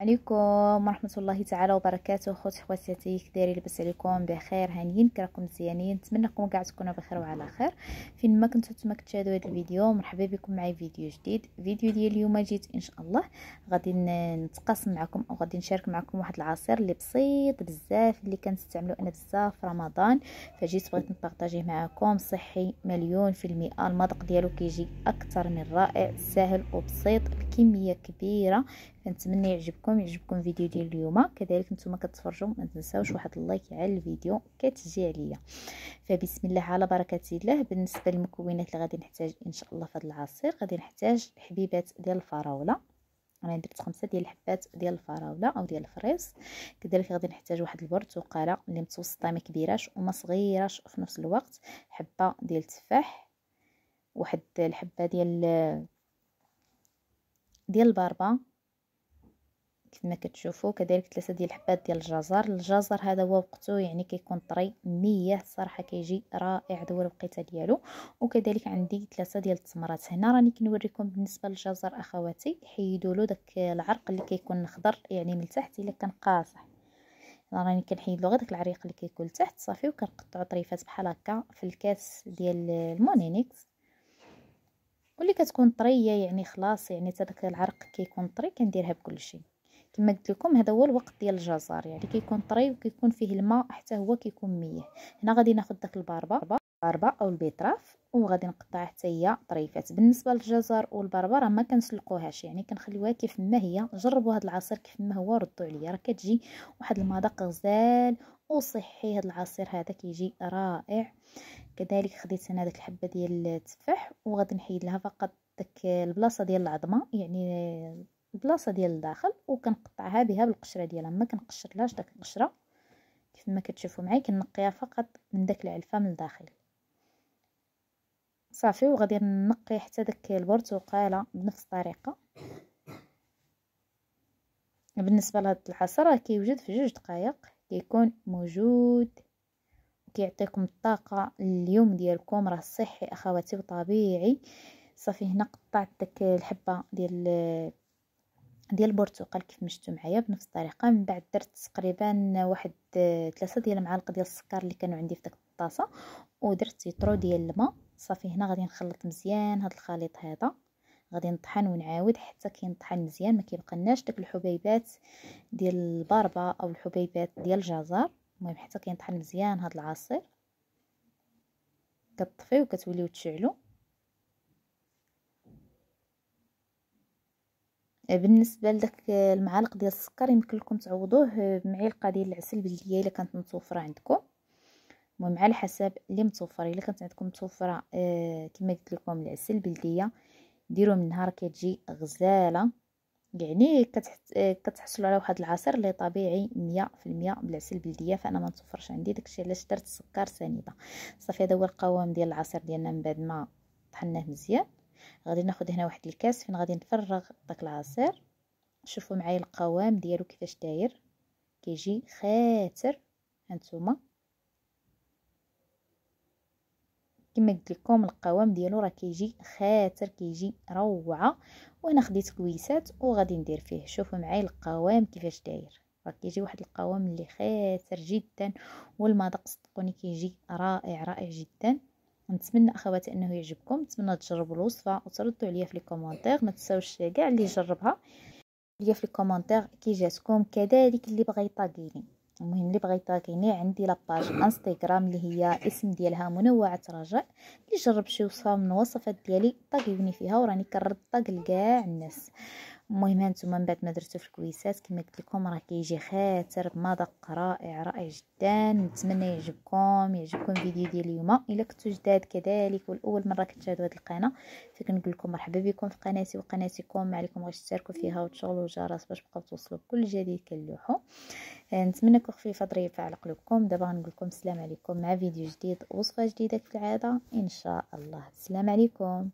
عليكم ورحمة الله تعالى وبركاته خوتي خواتاتي كديري لباس عليكم بخير هانيين كراكم مزيانين نتمنى نكونوا كاع تكونوا بخير وعلى خير فين ما كنتو تما كتشاهدوا هذا الفيديو مرحبا بكم معي فيديو جديد فيديو ديال اليوم جيت ان شاء الله غادي نتقاسم معكم او غادي نشارك معكم واحد العصير اللي بسيط بزاف اللي كنستعملو انا بزاف في رمضان فجيت بغيت نبارطاجيه معكم صحي مليون في المئة المذاق ديالو كيجي اكثر من رائع سهل وبسيط كميه كبيره كنتمنى يعجبكم يعجبكم الفيديو ديال اليوم كذلك نتوما كتفرجوا ما تنساوش واحد اللايك على الفيديو كتجي عليا فبسم الله على بركه الله بالنسبه للمكونات اللي غادي نحتاج ان شاء الله في هذا العصير غادي نحتاج حبيبات ديال الفراوله انا درت خمسة ديال الحبات ديال الفراوله او ديال الفريز كذلك غادي نحتاج واحد البرتقاله اللي متوسطه ما كبيراش وما صغيراش في نفس الوقت حبه ديال التفاح واحد الحبه ديال ديال الباربه كما كتشوفوا كذلك ثلاثه ديال الحبات ديال الجزر الجزر هذا هو وقته يعني كيكون طري ميه الصراحه كيجي رائع هو الوقيته ديالو وكذلك عندي ثلاثه ديال التمرات هنا راني كنوريكم بالنسبه للجزر اخواتي حيدوا له داك العرق اللي كيكون خضر يعني من تحت الا كان قاصح راني كنحيد له غير داك العريق اللي كيكون تحت صافي وكنقطعوا طريفات بحال هكا في الكاس ديال المونينيكس واللي كتكون طريه يعني خلاص يعني داك العرق كيكون طري كنديرها بكل شيء كما قلت لكم هذا هو الوقت ديال الجزر يعني كيكون طري وكيكون فيه الماء حتى هو كيكون ميه هنا غادي ناخذ داك الباربه البربه او البيطراف وغادي نقطعها حتى هي طريفات بالنسبه للجزر والبربه راه ما كنسلقوهاش يعني كنخليوها كيف ما هي جربوا هذا العصير كيف ما هو ردوا عليا راه كتجي واحد المذاق غزال وصحي هذا العصير هذا كيجي رائع كذلك خديت انا داك الحبه ديال التفاح وغادي نحيد لها فقط داك البلاصه ديال العظمه يعني البلاصه ديال الداخل وكنقطعها بها بالقشره ديالها ما كنقشرلهاش داك القشره كيف ما كتشوفوا معايا كنقيها فقط من داك العلفه من الداخل صافي وغادي نقي حتى داك البرتقاله بنفس الطريقه بالنسبه لهاد العصير راه كيوجد في جوج دقائق كيكون موجود كيعطيكم الطاقه اليوم ديالكم راه صحي اخواتي وطبيعي صافي هنا قطعت داك الحبه ديال ديال البرتقال كيف ما شفتوا معايا بنفس الطريقه من بعد درت تقريبا واحد ثلاثة ديال المعالق ديال السكر اللي كانوا عندي في داك الطاسه ودرت لترو ديال الماء صافي هنا غادي نخلط مزيان هاد الخليط هذا غادي نطحن ونعاود حتى كينطحن مزيان ما كيبقى داك الحبيبات ديال الباربا او الحبيبات ديال الجزر المهم حتى كينطحن مزيان هاد العصير كطفيو وكتوليو تشعلو بالنسبه لذاك المعالق ديال السكر يمكن لكم تعوضوه بمعلقه ديال العسل بلديه الا كانت متوفره عندكم المهم على حسب اللي متوفر الا كانت عندكم متوفره آه كما قلت لكم العسل البلديه ديروا منها راه كتجي غزاله يعني آه، كتحصلوا على واحد العصير اللي طبيعي مية المية بالعسل البلديه فانا ما متوفرش عندي داكشي علاش درت سكر سنيده صافي هذا هو القوام ديال العصير ديالنا من بعد ما طحناه مزيان غادي ناخذ هنا واحد الكاس فين غادي نفرغ داك العصير شوفوا معايا القوام ديالو كيفاش داير كيجي خاتر هانتوما كما قلت لكم القوام ديالو راه كيجي خاتر كيجي روعه وانا خديت كويسات وغادي ندير فيه شوفوا معايا القوام كيفاش داير راه كيجي واحد القوام اللي خاتر جدا والمذاق صدقوني كيجي رائع رائع جدا نتمنى اخواتي انه يعجبكم نتمنى تجربوا الوصفه وتردوا عليا في لي كومونتير ما تنساوش كاع اللي جربها ليا في لي كومونتير كي جاتكم كذلك اللي بغى يطاقيني المهم اللي بغيت يطاكيني عندي لاباج انستغرام اللي هي اسم ديالها منوعة رجاء اللي جرب شي وصفه من الوصفات ديالي طاقيوني فيها وراني كنرد طاق لكاع الناس المهم هانتوما من بعد ما درتو في الكويسات كما قلت لكم راه كيجي خاتر بمذاق رائع رائع جدا نتمنى يعجبكم يعجبكم الفيديو ديال اليوم الا كنتو جداد كذلك والاول مره كتشاهدوا هذه القناه فكنقول لكم مرحبا بكم في قناتي وقناتكم عليكم غير تشتركوا فيها وتشغلوا الجرس باش تبقاو توصلوا بكل جديد كنلوحو آه، نتمنى تكون خفيفه ظريفه على قلوبكم دابا غنقول لكم السلام عليكم مع فيديو جديد وصفه جديده كالعاده ان شاء الله السلام عليكم